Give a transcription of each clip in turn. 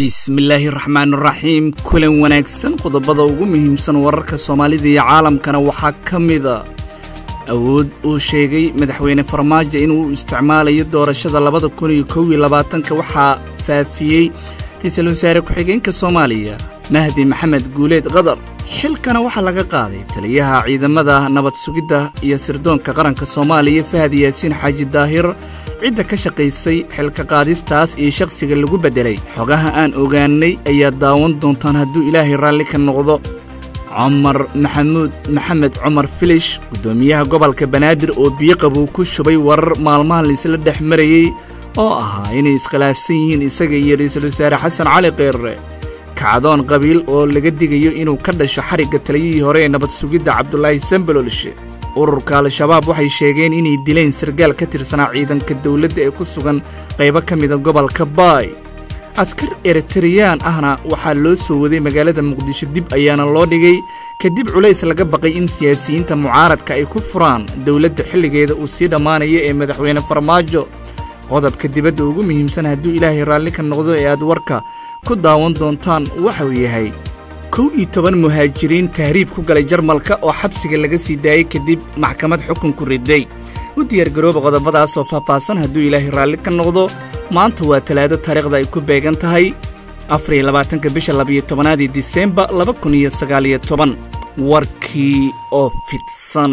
bismillaahi raxmaan raxiim kulan wanaagsan qodobada ugu muhiimsan wararka soomaalida iyo caalamkana waxaa ka mid a awood uu sheegay madaxweyne farmaajo inuu isticmaalayo doorashada labada kun iyo kow iyo labaatanka waxaa faafiyey ra-iisul wasaare ku-xigeenka soomaaliya mahdi maxamed guuleed qadar xilkana waxaa laga qaaday taliyaha ciidamada nabad sugidda iyo sirdoonka qaranka soomaaliya fahad yaasiin xaaji daahir cidda ka shaqaysay xilka qaadistaas iyo shakhsiga lagu beddelay xogaha aan ogaannay ayaa daawan doontaan hadduu ilaahay raalli ka noqdo cumar maxamuud maxamed cumar filish guddoomiyaha gobolka banaadir oo biyoqabuu ku shubay warar maalmaha laisla dhex marayey oo ahaa inay iskhilaafsan yihiin isaga iyo ra'iisul wasaare xasan cali keyrre kacdoon qabiil oo laga digayo inuu ka dhasho xarigga taliyihii hore ee nabadsugidda cabdulaahi sambaloolshe ururka al-shabaab waxay sheegeen inay dileen sargaal ka tirsanaa ciidanka dawladda ee ku sugan qaybo ka mida ah gobolka baay askar eritareyaan ahna waxaa loo soo waday magaalada muqdisho dib ayaana loo dhigay kadib culays laga baqay in siyaasiyiinta mucaaradka ay ku furaan dawladda xilligeeda uu sii dhammaanayo ee madaxweyne farmaajo qodobka dibadda ugu muhiimsan hadduu ilaahay raalli ka noqdo ee aad warka ku daawan doontaan waxau yahay kow iyo toban muhaajiriin tahriib ku galay jarmalka oo xabsiga laga sii daayey kadib maxkamad xukunku riday u diyaargarooba qodobadaas oo faahfaahsan hadduu ilaahay raalli ka noqdo maanta waa talaado taariikhda ay ku beegan tahay afariyo labaatanka bisha labiyo tobanaadii disemba laba kun iyo sagaaliyo toban warkii oo fidsan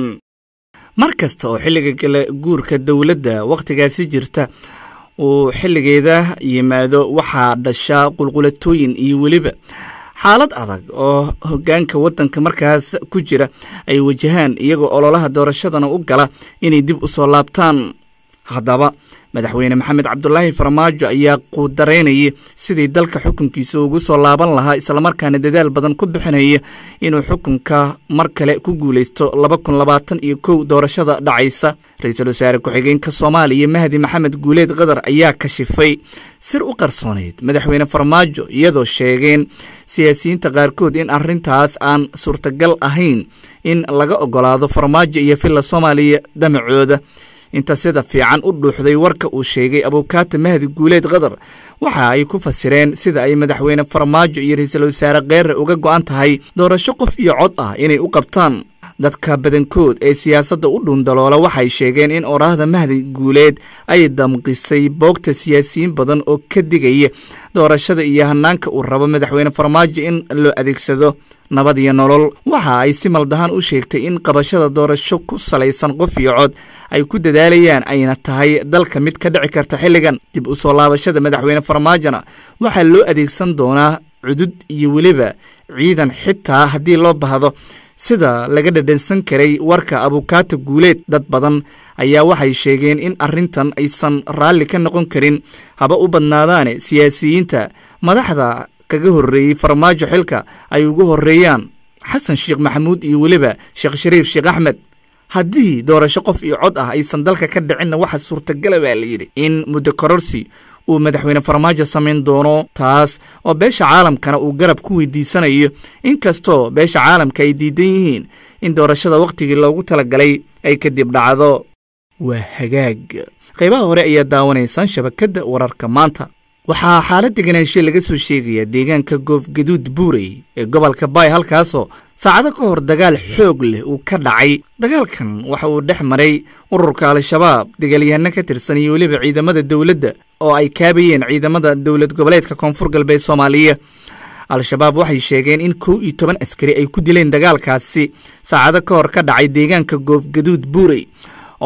mar kasta oo xilliga gala guurka dawladda wakhtigaasi jirta uu xilligeeda yimaado waxaa dhashaa qulqulatooyin iyo weliba xaalad adag oo hoggaanka waddanka markaas ku jira ay wajahaan iyagoo ololaha doorashadana u gala inay dib u soo laabtaan haddaba madaxweyne maxamed cabdulaahi farmaajo ayaa quudaraynayay sidii dalka xukunkiisa ugu soo laaban lahaa islamarkaana dadaal badan ku bixinaya inuu xukunka mar kale ku guulaysto laba kun labaatan iyo kow doorashada dhacaysa ra-iisul wasaare ku-xigeenka soomaaliya mahdi maxamed guuleed qadar ayaa kashifay sir u qarsooneyd madaxweyne farmaajo iyadoo sheegeen siyaasiyiinta qaarkood in arrintaas aan suurtagal ahayn in laga ogolaado farmaajo iyo filla soomaaliya damacooda inta sida fiican u dhuuxday warka uu sheegay abukaata mahdi guuleed qadar waxa ay ku fasireen sida ay madaxweyne farmaajo iyo ra-iisul wasaare keerre uga go'an tahay doorasho qof iyo cod ah inay u qabtaan dadka badankood ee siyaasadda u dhuundaloola waxay sheegeen in oraahda mahdi guuleed ay damqisay boogta siyaasiyiin badan oo ka digaya doorashada iyo hannaanka uu rabo madaxweyne farmaajo in loo adeegsado nabad iyo nolol waxa ay si maldahan u sheegtay in qabashada doorasho ku salaysan qof iyo cod ay ku dadaalayaan ayna tahay dalka mid ka dhici karta xilligan dib u soo laabashada madaxweyne farmaajona waxaa loo adeegsan doonaa cudud iyo weliba ciidan xitaa haddii loo baahdo sida laga dhadhansan karay warka abukaata guuleed dad badan ayaa waxay sheegeen in arrintan aysan raalli ka noqon karin haba u badnaadaane siyaasiyiinta madaxda kaga horreeyey farmaajo xilka ay ugu horreeyaan xasan sheekh maxamuud iyo weliba sheekh shariif sheekh axmed haddii doorasho qof iyo cod ah aysan dalka ka dhicinna waxa suurtagala baa la yidhi in muddo kororsi uu madaxweyne farmaajo samayn doono taas oo beesha caalamkana uu garab ku weydiisanayo inkastoo beesha caalamka ay diidan yihiin in doorashada wakhtigii loogu talagalay ay kadib dhacdo waa hagaag qaybaha hore ayaa daawanaysaan shabakadda wararka maanta waxaa xaalad deganaansho laga soo sheegayaa deegaanka goofgaduud buurey ee gobolka baay halkaasoo saacado ka hor dagaal xoog leh uu ka dhacay dagaalkan waxa uu dhex maray ururka al-shabaab dagaalyahanno ka tirsan iyo weliba ciidamada dowladda oo ay kaabayeen ciidamada dowlad goboleedka koonfur galbeed soomaaliya al-shabaab waxay sheegeen in kow iyo toban askari ay ku dileen dagaalkaasi saacado ka hor ka dhacay deegaanka goofgaduud buurey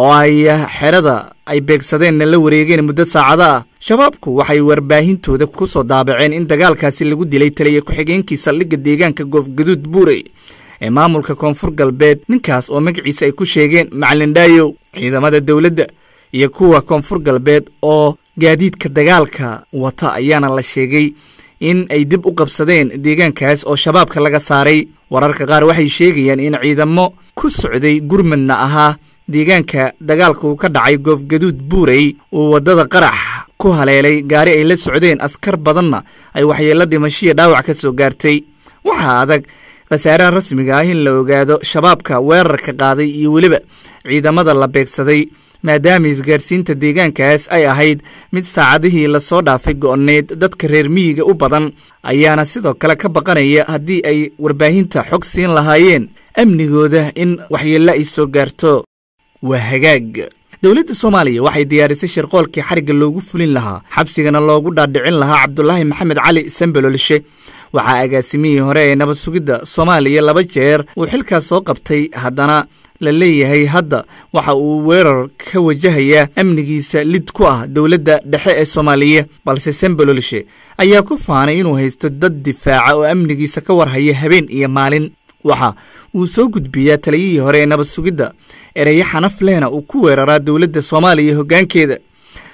oo ay xerada ay beegsadeenna la wareegeen muddo saacado ah shabaabku waxay warbaahintooda ku soo daabaceen in dagaalkaasi lagu dilay taliya ku-xigeenkii saldhigga deegaanka goofgaduud buurey ee maamulka koonfur galbeed ninkaas oo magiciisa ay ku sheegeen macalin dhaayow ciidamada dowladda iyo kuwa koonfur galbeed oo gaadiidka dagaalka wata ayaana la sheegay in ay dib u qabsadeen deegaankaas oo shabaabka laga saaray wararka qaar waxay sheegayaan in ciidamo ku socday gurmadna ahaa deegaanka dagaalka uu ka dhacay goofgaduud buurey uu waddada qarax ku haleelay gaari ay la socdeen askar badanna ay waxyeello dhimashiya dhaawac ka soo gaartay waxaa adag wasaaraha rasmiga ah in la ogaado shabaabka weerarka qaaday iyo weliba ciidamada la beegsaday maadaama isgaarsiinta deegaankaas ay ahayd mid saacadihii lasoo dhaafay go'oneed dadka reer miyiga u badan ayaana sidoo kale ka baqanaya haddii ay warbaahinta xog siin lahaayeen amnigooda in waxyeello ay soo gaarto waa hagaag dowladda soomaaliya waxay diyaarisay shirqoolkii xarigga loogu fulin lahaa xabsigana loogu dhaadhicin lahaa cabdulaahi maxamed cali sambelolshe waxaa agaasimihii hore ee nabad sugidda soomaaliya laba jeer uu xilkaas soo qabtay haddana la leeyahay hadda waxa uu weerar ka wajahayaa amnigiisa lid ku ah dowladda dhexe ee soomaaliya balse sembelolshe ayaa ku faanay inuu haysto dad difaaca oo amnigiisa ka warhaya habeen iyo maalin waxa uu soo gudbiyaa taliyihii hore ee nabadsugidda ereye ereyo xanaf lehna uu ku weeraraa dowladda soomaaliya iyo hoggaankeeda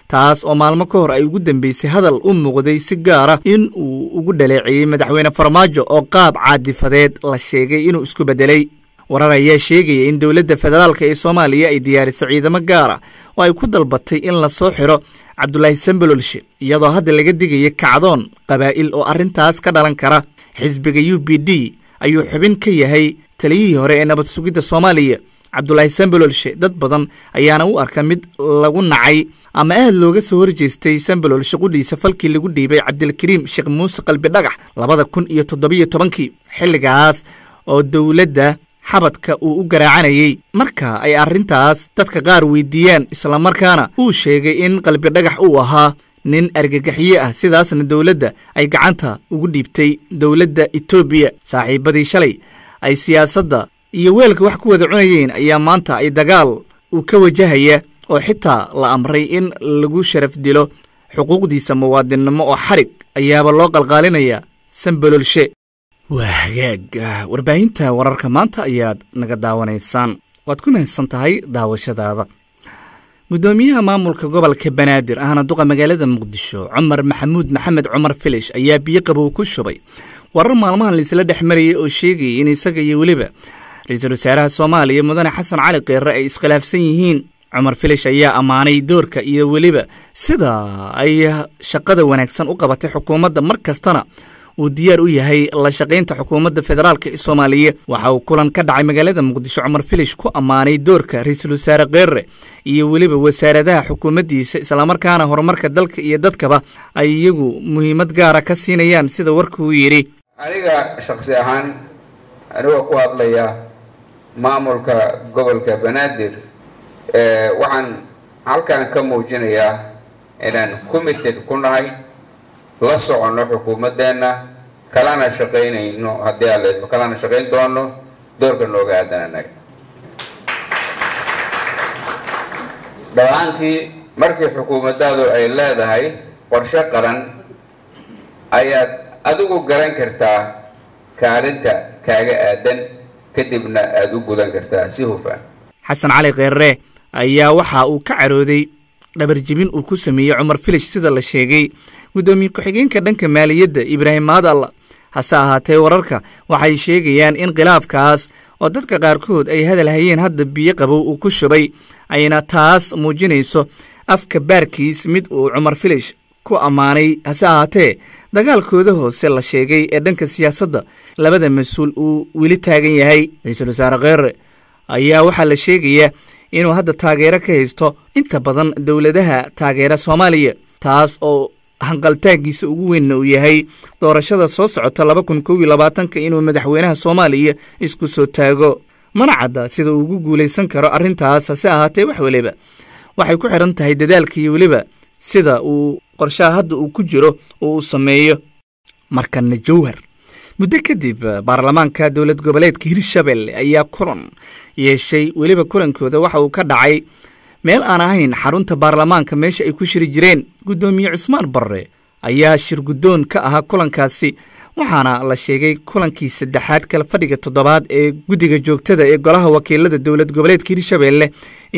taas oo maalmo ka hor ay ugu dambeysay hadal u muuqday si gaara in uu ugu dhaleeciyey madaxweyne farmaajo oo qaab caadifadeed la sheegay inuu isku beddelay warar ayaa sheegaya in dowladda federaalk ee soomaaliya ay diyaarisay ciidamo gaara oo ay ku dalbatay in lasoo xiro cabdulaahi sambololshe iyadoo hadda laga digaya kacdoon qabaa'il oo arrintaas ka dhalan kara xisbiga u b d ayuu xubin ka yahay taliyihii hore ee nabad sugidda soomaaliya cabdulaahi sambalolshe dad badan ayaana u arka mid lagu nacay ama aad looga soo horjeestay sambalolshe qudhiisa falkii lagu dhiibay cabdilkariim sheekh muuse qalbi dhagax labada kun iyo toddobiyo tobankii xilligaas oo dowladda xabadka uu u garaacanayey marka ay arrintaas dadka qaar weyddiiyeen islamarkaana uu sheegay in qalbi dhagax uu ahaa nin argagaxyo ah sidaasna dowladda ay gacanta ugu dhiibtay dowladda etoobiya saaxiibadii shalay ay siyaasadda iyo weelka wax ku wada cunayeen ayaa maanta ay dagaal uu ka wajahaya oo xitaa la amray in lagu sharaf dilo xuquuqdiisa muwaadinnimo oo xarig ayaaba loo qalqaalinayaa sambololshe waa hagaag ah, warbaahinta wararka maanta ayaad naga daawanaysaan waad ku mahadsan tahay daawashadaada guddoomiyaha maamulka gobolka banaadir ahna duqa magaalada muqdisho cumar maxamuud maxamed cumar filish ayaa biyo qabow ku shubay warar maalmahan laisla dhex marayay oo sheegayay in isaga iyo weliba ra-iisul wasaaraha soomaaliya mudane xasan cali keerre ay iskhilaafsan yihiin cumar filish ayaa ammaanay doorka iyo weliba sida ay shaqada wanaagsan u qabatay xukuumadda mar kastana uu diyaar u yahay la shaqaynta xukuumadda federaalk ee soomaaliya waxa uu kulan ka dhacay magaalada muqdisho cumar filish ku ammaanay doorka ra-iisul wasaare keerre iyo weliba wasaaradaha xukuumaddiisa islamarkaana horumarka dalka iyo dadkaba ay iyagu muhiimad gaara ka siinayaan sida warkuu yidhi aniga shaksi ahaan anigoo ku hadlaya maamulka gobolka banaadir waxaan halkan ka muujinayaa inaan committed ku nahay la socono xukuumadeenna kalana shaqaynayno haddii alle kalana shaqayn doono doorka nooga aadan annaga dhowaantii markii xukuumaddaadu ay leedahay qorshe qaran ayaad adigu garan kartaa kaalinta kaaga aadan kadibna aada u gudan kartaa si hufaan xasan cali kheerre ayaa waxa uu ka carooday dhabarjibin uu ku sameeyey cumar filish sida la sheegay guddoomiye ku-xigeenka dhanka maaliyadda ibraahim maadalla hase ahaatee wararka waxay sheegayaan in khilaafkaas oo dadka qaarkood ay hadal hayeen hadda biyo qabow uu ku shubay ayna taas muujinayso afka baarkiis mid uu cumar filish ku ammaanay hase ahaatee dagaalkooda hoose la sheegay ee dhanka siyaasadda labada mas-uul uu weli taagan yahay ra-iisul wasaare kheere ayaa waxaa la sheegayaa inuu hadda taageero ka haysto inta badan dowladaha taageera soomaaliya taas oo hanqaltaagiisa ugu weynna uu yahay doorashada soo socota laba kun kow iyo labaatanka inuu madaxweynaha soomaaliya isku soo taago mana cadda sida uu ugu guulaysan karo arrintaas hase ahaatee wax weliba waxay ku xidhan tahay dadaalkii weliba sida uu qorshaha hadda uu ku jiro oo uu sameeyo markana jowhar muddo kadib baarlamaanka dowlad goboleedka hirshabelle ayaa kulan yeeshay weliba kulankooda waxa uu ka dhacay meel aan ahayn xarunta baarlamaanka meesha ay ku shiri jireen guddoomiye cusmaan barre ayaa shirguddoon ka ahaa kulankaasi waxaana la sheegay kulankii saddexaad fadhiga toddobaad ee guddiga joogtada ee golaha wakiilada dowlad goboleedka hirshabeelle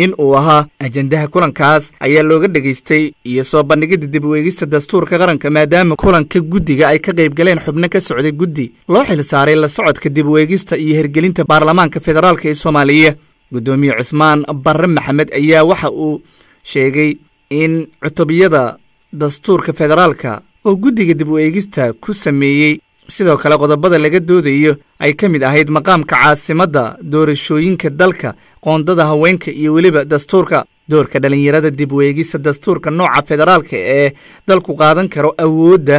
in uu ahaa ajendaha kulankaas ayaa looga dhegaystay iyo soo bandhigidda dib u eegista dastuurka qaranka maadaama kulanka guddiga ay ka qayb galeen xubno ka socday guddi loo xil saaray la socodka dib u eegista iyo hergelinta baarlamaanka federaalk ee soomaaliya guddoomiye cusmaan barre maxamed ayaa waxa uu sheegay in cutubyada dastuurka federaalka oo guddiga dib u eegista ku sameeyey sidoo kale qodobada laga doodayo ay ka mid ahayd maqaamka caasimadda doorashooyinka dalka qoondada haweenka iyo weliba dastuurka doorka dhallinyarada dib weegisa dastuurka nooca federaalka ah ee dalku qaadan karo awoodda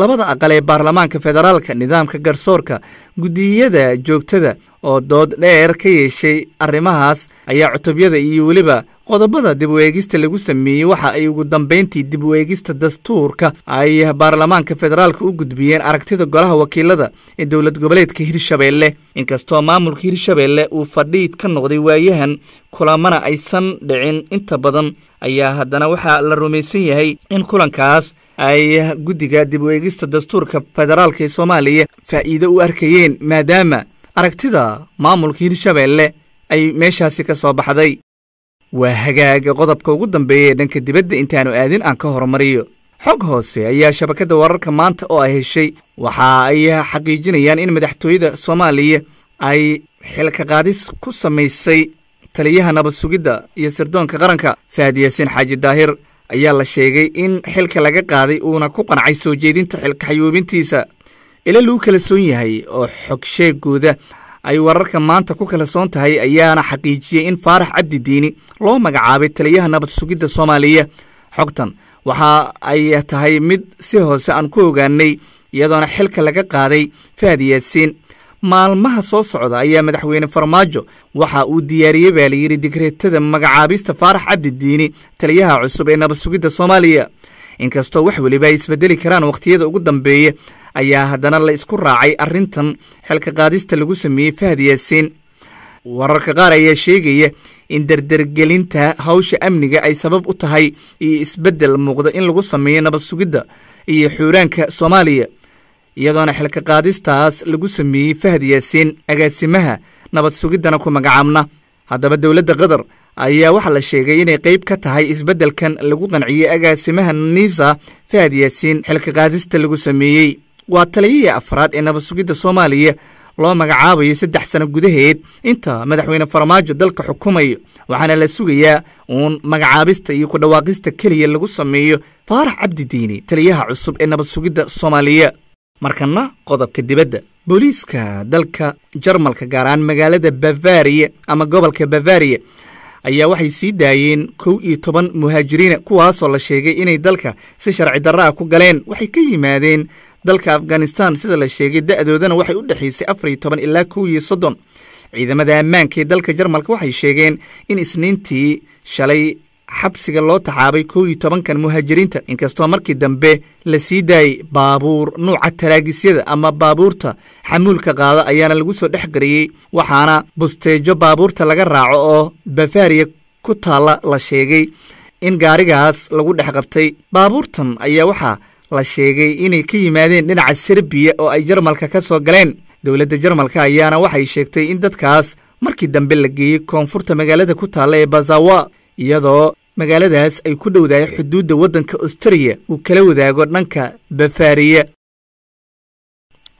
labada aqal ee baarlamaanka federaalka nidaamka garsoorka guddiyada joogtada oo dood dheer ka yeeshay arrimahaas ayaa cutubyada iyo weliba qodobada dib u eegista lagu sameeyey waxa ay ugu dambayntii dib u eegista dastuurka ay baarlamaanka federaalka u gudbiyeen aragtida golaha wakiilada ee dowlad goboleedka hirshabeelle inkastoo maamulka hirshabeelle uu fadhiid ka noqday waayahan kulamana aysan dhicin inta badan ayaa haddana waxaa la rumaysan yahay in kulankaas ay guddiga dib u eegista dastuurka federaalka ee soomaaliya faa'iido u arkayeen maadaama aragtida maamulka hirshabeelle ay meeshaasi ka soo baxday waa hagaaga qodobka ugu dambeeya ee dhanka dibadda intaanu aadin aan ka horumariyo xog hoose ayaa shabakadda wararka maanta oo ay heshay waxa ay xaqiijinayaan in madaxtooyada soomaaliya ay xilka qaadis ku samaysay taliyaha nabad sugidda iyo sirdoonka qaranka faadi yaasiin xaaji daahir ayaa la sheegay in xilka laga qaaday uuna ku qancay soo jeedinta xilka xayuubintiisa ila luu kala soon yahay oo xog sheegooda ay wararka maanta ku kala soon tahay ayaana xaqiijiyey in faarax cabdi diini loo magacaabay taliyaha nabad sugidda soomaaliya xogtan waxa ay tahay mid si hoose aan ku ogaanay iyadoona xilka laga qaaday fahad yaasiin maalmaha soo socda ayaa madaxweyne farmaajo waxa uu diyaariyey baa layidhi digreetada magacaabista faarax cabdi diini taliyaha cusub ee nabadsugidda sugidda soomaaliya inkastoo wax weliba ay isbedeli karaan wakhtiyada ugu dambeeya ayaa haddana la isku raacay arintan xilka qaadista lagu sameeyey fahad yaasiin wararka qaar ayaa sheegaya in dardergelinta hawsha amniga ay sabab u tahay iyo isbeddel muuqda in lagu sameeyo nabad sugidda iyo xuuraanka soomaaliya iyadoona xilka qaadistaas lagu sameeyey fahad yaasiin agaasimaha nabad sugiddana ku magacaabna haddaba dowladda qatar ayaa waxaa la sheegay inay qayb ka tahay isbeddelkan lagu qanciyey agaasimaha niisa fahad yaasiin xilka qaadista lagu sameeyey waa taliyihii afraad ee nabadsugidda soomaaliya loo magacaabayo saddex sano gudaheed inta madaxweyne farmaajo dalka xukumayo waxaana la sugayaa uun magacaabista iyo ku dhawaaqista keliya lagu sameeyo faarax cabdi diini taliyaha cusub ee nabadsugidda soomaaliya markanna qodobka dibadda booliiska dalka jarmalka gaaraan magaalada bavaariya ama gobolka bavaariya ayaa waxay sii daayeen kow iyo toban muhaajiriina kuwaasoo la sheegay inay dalka si sharci darra ah ku galeen waxay ka yimaadeen dalka afghanistan sida la sheegay da-doodana waxay u dhexaysay afar iyo toban ilaa kow iyo soddon ciidamada ammaanka ee dalka jarmalka waxay sheegeen in isniintii shalay xabsiga loo taxaabay kow iyo tobankan muhaajiriinta inkastoo markii dambe la sii daayay baabuur nuuca taraagisyada ama baabuurta xamuulka qaada ayaana lagu soo dhex gariyey waxaana busteejo baabuurta laga raaco oo bafaariya ku taalla la sheegay in gaarigaas lagu dhex qabtay baabuurtan ayaa waxaa la sheegay inay ka yimaadeen dhinaca serbiya oo ay jarmalka ka soo galeen dowladda jarmalka ayaana waxay sheegtay in dadkaas markii dambe la geeyey koonfurta magaalada ku taalla ee bazawa iyadoo magaaladaas ay ku dhowdahay xuduudda waddanka austariya uu kala wadaago dhanka bafaariya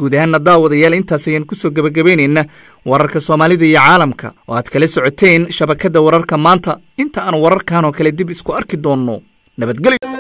guud ahaanna daawadayaal intaas ayaan ku soo gebagabaynayna wararka soomaalida iyo caalamka oo aad kala socoteen shabakadda wararka maanta inta aan wararkan oo kale dib isku arki doonno nabadgelyo